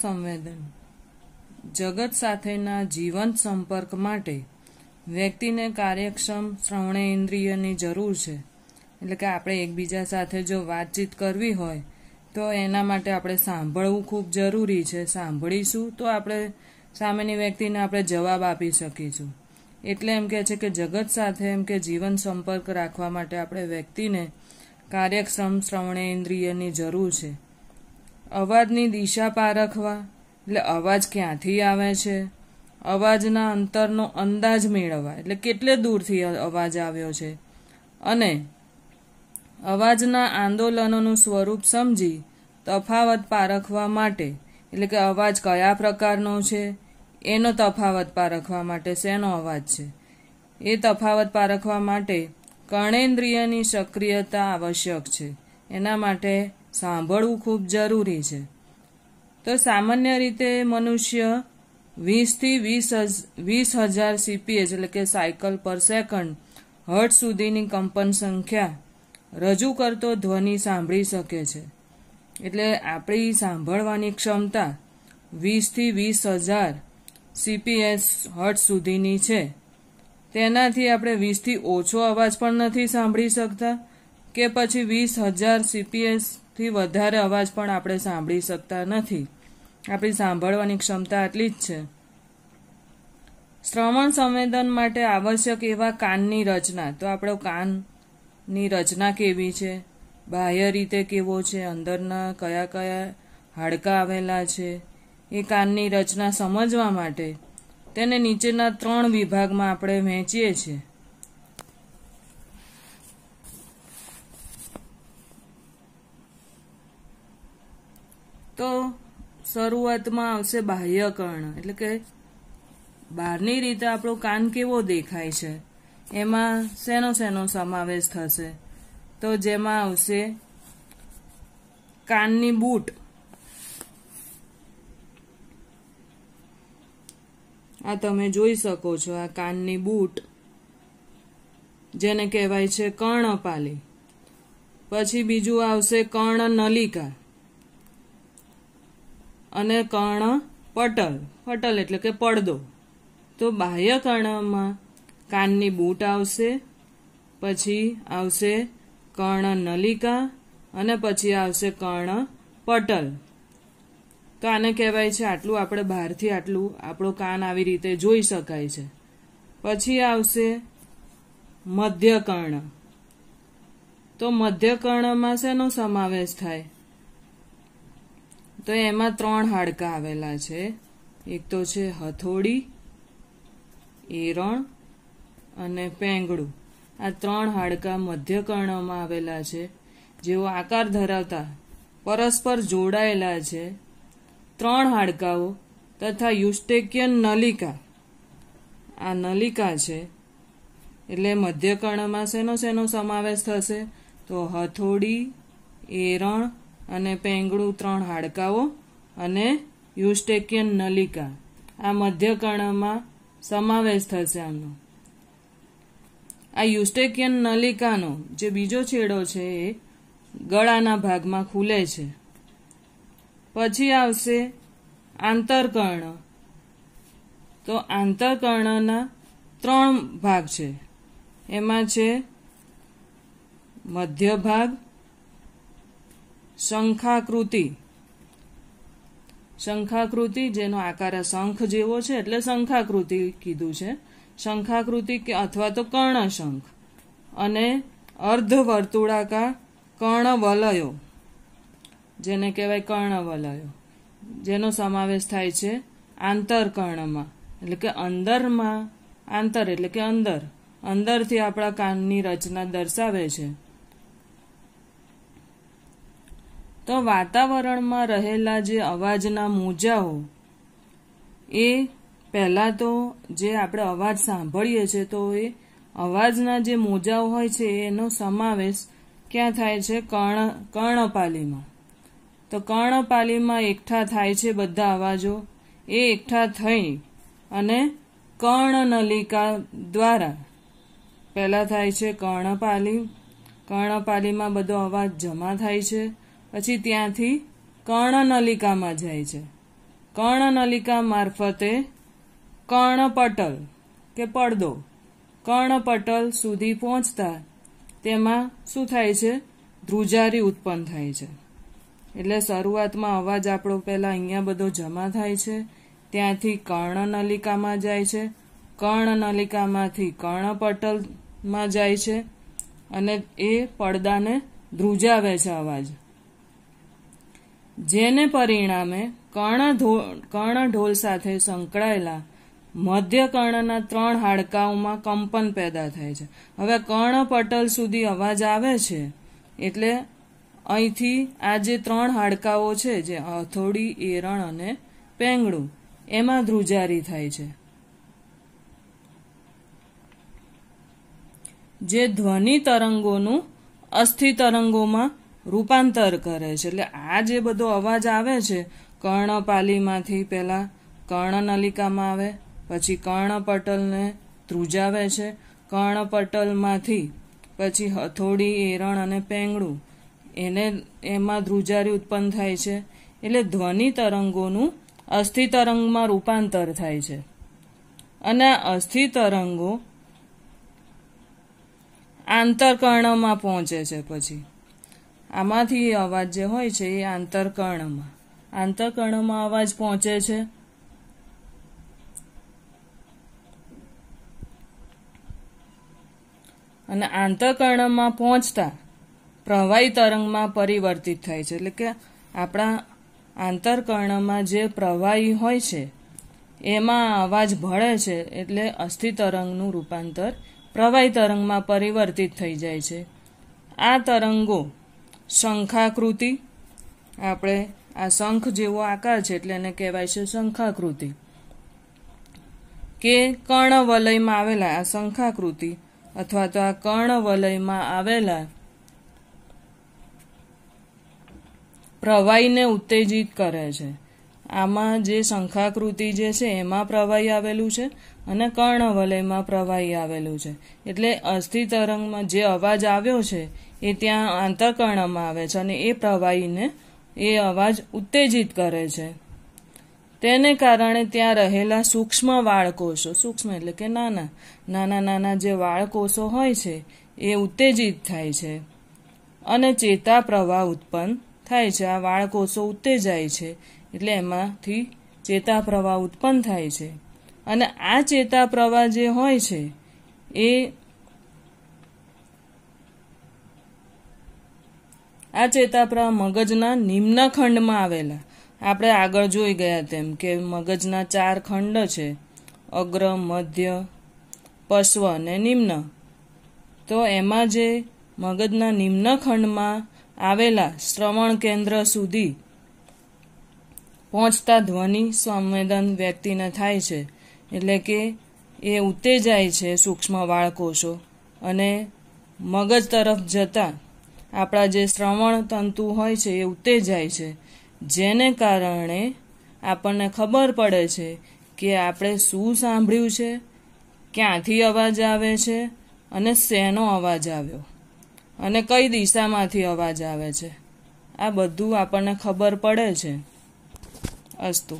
સંવેદન જગત સાથેના જીવંત સંપર્ક માટે વ્યક્તિને કાર્યક્ષમ શ્રવણે ઇન્દ્રિયની જરૂર છે એટલે કે આપણે એકબીજા સાથે જો વાતચીત કરવી હોય તો એના માટે આપણે સાંભળવું ખૂબ જરૂરી છે સાંભળીશું તો આપણે સામેની વ્યક્તિને આપણે જવાબ આપી શકીશું એટલે એમ કહે છે કે જગત સાથે એમ કે જીવન સંપર્ક રાખવા માટે આપણે વ્યક્તિને કાર્યક્ષમ શ્રવણે ઇન્દ્રિયની જરૂર છે અવાજની દિશા પારખવા એટલે અવાજ ક્યાંથી આવે છે અવાજના અંતરનો અંદાજ મેળવવા એટલે કેટલે દૂરથી અવાજ આવ્યો છે અને અવાજના આંદોલનોનું સ્વરૂપ સમજી તફાવત પારખવા માટે એટલે કે અવાજ કયા પ્રકારનો છે એનો તફાવત પારખવા માટે શેનો અવાજ છે એ તફાવત પારખવા માટે કર્ણેન્દ્રિયની સક્રિયતા આવશ્યક છે એના માટે સાંભળવું ખૂબ જરૂરી છે તો સામાન્ય રીતે મનુષ્ય વીસથી વીસ વીસ હજાર સીપી એટલે કે સાયકલ પર સેકન્ડ હર્ટ સુધીની કંપન સંખ્યા રજૂ કરતો ધ્વનિ સાંભળી શકે છે એટલે આપણી સાંભળવાની ક્ષમતા વીસથી વીસ હજાર સીપીએસ હર્ટ સુધીની છે તેનાથી આપણે વીસથી ઓછો અવાજ પણ નથી સાંભળી શકતા કે પછી વીસ હજાર સીપીએસ થી વધારે અવાજ પણ આપણે સાંભળી શકતા નથી આપણી સાંભળવાની ક્ષમતા આટલી જ છે શ્રવણ સંવેદન માટે આવશ્યક એવા કાનની રચના તો આપણો કાનની રચના કેવી છે બાહ્ય રીતે કેવો છે અંદરના કયા કયા હાડકાં આવેલા છે એ કાનની રચના સમજવા માટે તેને નીચેના ત્રણ વિભાગમાં આપણે વહેંચીએ છીએ શરૂઆતમાં આવશે બાહ્ય કર્ણ એટલે કે બહારની રીતે આપણો કાન કેવો દેખાય છે એમાં શેનો શેનો સમાવેશ થશે તો જેમાં આવશે કાનની બૂટ આ તમે જોઈ શકો છો આ કાનની બૂટ જેને કહેવાય છે કર્ણપાલી પછી બીજું આવશે કર્ણ નલિકા અને કર્ણ પટલ પટલ એટલે કે પડદો તો બાહ્ય કર્ણમાં કાનની બૂટ આવશે પછી આવશે કર્ણ નલિકા અને પછી આવશે કર્ણ પટલ તો આને કહેવાય છે આટલું આપણે બહારથી આટલું આપણો કાન આવી રીતે જોઈ શકાય છે પછી આવશે મધ્યકર્ણ તો મધ્યકર્ણમાં શેનો સમાવેશ થાય તો એમાં ત્રણ હાડકા આવેલા છે એક તો છે હથોડી એરણ અને પેંગડું આ ત્રણ હાડકા મધ્યકર્ણમાં આવેલા છે જેઓ આકાર ધરાવતા પરસ્પર જોડાયેલા છે ત્રણ હાડકાઓ તથા યુસ્ટેકિયન નલિકા આ નલિકા છે એટલે મધ્યકર્ણમાં શેનો શેનો સમાવેશ થશે તો હથોડી એરણ અને પેંગણું ત્રણ હાડકાઓ અને યુસ્ટેકિયન નલિકા આ મધ્યકર્ણમાં સમાવેશ થશે આમનો આ યુસ્ટેકિયન નલિકાનો જે બીજો છેડો છે એ ગળાના ભાગમાં ખુલે છે પછી આવશે આંતરકર્ણ તો આંતરકર્ણના ત્રણ ભાગ છે એમાં છે મધ્ય ભાગ શંખાકૃતિ શંખાકૃતિ જેનો આકાર શંખ જેવો છે એટલે શંખાકૃતિ કીધું છે શંખાકૃતિ કે અથવા તો કર્ણશંખ અને અર્ધ કર્ણવલયો જેને કહેવાય કર્ણવલયો જેનો સમાવેશ થાય છે આંતરકર્ણમાં એટલે કે અંદરમાં આંતર એટલે કે અંદર અંદરથી આપણા કાનની રચના દર્શાવે છે તો વાતાવરણમાં રહેલા જે અવાજના મોજાઓ એ પહેલાં તો જે આપણે અવાજ સાંભળીએ છીએ તો એ અવાજના જે મોજાઓ હોય છે એનો સમાવેશ ક્યાં થાય છે કર્ણ કર્ણપાલીમાં તો કર્ણપાલીમાં એકઠા થાય છે બધા અવાજો એ એકઠા થઈ અને કર્ણનલિકા દ્વારા પહેલાં થાય છે કર્ણપાલી કર્ણપાલીમાં બધો અવાજ જમા થાય છે પછી ત્યાંથી કર્ણનલિકામાં જાય છે કર્ણનલિકા મારફતે કર્ણપટલ કે પડદો કર્ણપટલ સુધી પહોંચતા તેમાં શું થાય છે ધ્રુજારી ઉત્પન્ન થાય છે એટલે શરૂઆતમાં અવાજ આપણો પહેલાં અહીંયા બધો જમા થાય છે ત્યાંથી કર્ણનલિકામાં જાય છે કર્ણનલિકામાંથી કર્ણપટલમાં જાય છે અને એ પડદાને ધ્રુજાવે છે અવાજ જેને પરિણામે કર્ણ ઢોલ સાથે સંકળાયેલા મધ્ય કર્ણના ત્રણ હાડકાઓમાં કંપન પેદા થાય છે હવે કર્ણ પટલ સુધી અવાજ આવે છે એટલે અહીંથી આ જે ત્રણ હાડકાઓ છે જે હથોડી એરણ અને પેંગડું એમાં ધ્રુજારી થાય છે જે ધ્વનિ તરંગોનું અસ્થિ તરંગોમાં રૂપાંતર કરે છે એટલે આ જે બધો અવાજ આવે છે કર્ણપાલીમાંથી પહેલાં કર્ણનલિકામાં આવે પછી કર્ણપટલને ધ્રુજાવે છે કર્ણપટલમાંથી પછી હથોડી એરણ અને પેંગડું એને એમાં ધ્રુજારી ઉત્પન્ન થાય છે એટલે ધ્વનિ તરંગોનું અસ્થિ તરંગમાં રૂપાંતર થાય છે અને અસ્થિ તરંગો આંતરકર્ણમાં પહોંચે છે પછી આમાંથી અવાજ જે હોય છે એ આંતરકર્ણમાં આંતરકર્ણમાં અવાજ પહોંચે છે અને આંતરકર્ણમાં પહોંચતા પ્રવાહી તરંગમાં પરિવર્તિત થાય છે એટલે કે આપણા આંતરકર્ણમાં જે પ્રવાહી હોય છે એમાં અવાજ ભળે છે એટલે અસ્થિ તરંગનું રૂપાંતર પ્રવાહી તરંગમાં પરિવર્તિત થઈ જાય છે આ તરંગો શંખાકૃતિ આપણે આ શંખ જેવો આકાર છે એટલે એને કહેવાય છે શંખાકૃતિ કે કર્ણ વલયમાં આવેલા આ શંખાકૃતિ અથવા તો આ કર્ણ વલયમાં આવેલા પ્રવાહીને ઉત્તેજિત કરે છે આમાં જે શંખાકૃતિ જે છે એમાં પ્રવાહી આવેલું છે અને કર્ણવલયમાં પ્રવાહી આવેલું છે એટલે અસ્થિ તરંગમાં જે અવાજ આવ્યો છે એ ત્યાં આંતરકર્ણમાં આવે છે અને એ પ્રવાહીને એ અવાજ ઉત્તેજિત કરે છે તેને કારણે ત્યાં રહેલા સૂક્ષ્મ વાળકોષો સૂક્ષ્મ એટલે કે નાના નાના નાના જે વાળકોષો હોય છે એ ઉત્તેજિત થાય છે અને ચેતા પ્રવાહ ઉત્પન્ન થાય છે આ વાળકોષો ઉત્તેજાય છે એટલે એમાંથી ચેતા પ્રવાહ ઉત્પન્ન થાય છે અને આ ચેતા પ્રવાહ જે હોય છે એ આ ચેતાપ્રાવ મગજના નિમ્ન ખંડમાં આવેલા આપણે આગળ જોઈ ગયા તેમ કે મગજના ચાર ખંડ છે અગ્ર મધ્ય પશ્વ અને નિમ્ન તો એમાં જે મગજના નિમ્ન ખંડમાં આવેલા શ્રવણ કેન્દ્ર સુધી પહોંચતા ધ્વનિ સંવેદન વ્યક્તિને થાય છે એટલે કે એ ઉતેજાય છે સૂક્ષ્મ વાળકોષો અને મગજ તરફ જતા આપણા જે શ્રવણ તંતુ હોય છે એ ઉત્તેજાય છે જેને કારણે આપણને ખબર પડે છે કે આપણે શું સાંભળ્યું છે ક્યાંથી અવાજ આવે છે અને શેનો અવાજ આવ્યો અને કઈ દિશામાંથી અવાજ આવે છે આ બધું આપણને ખબર પડે છે અસ્તુ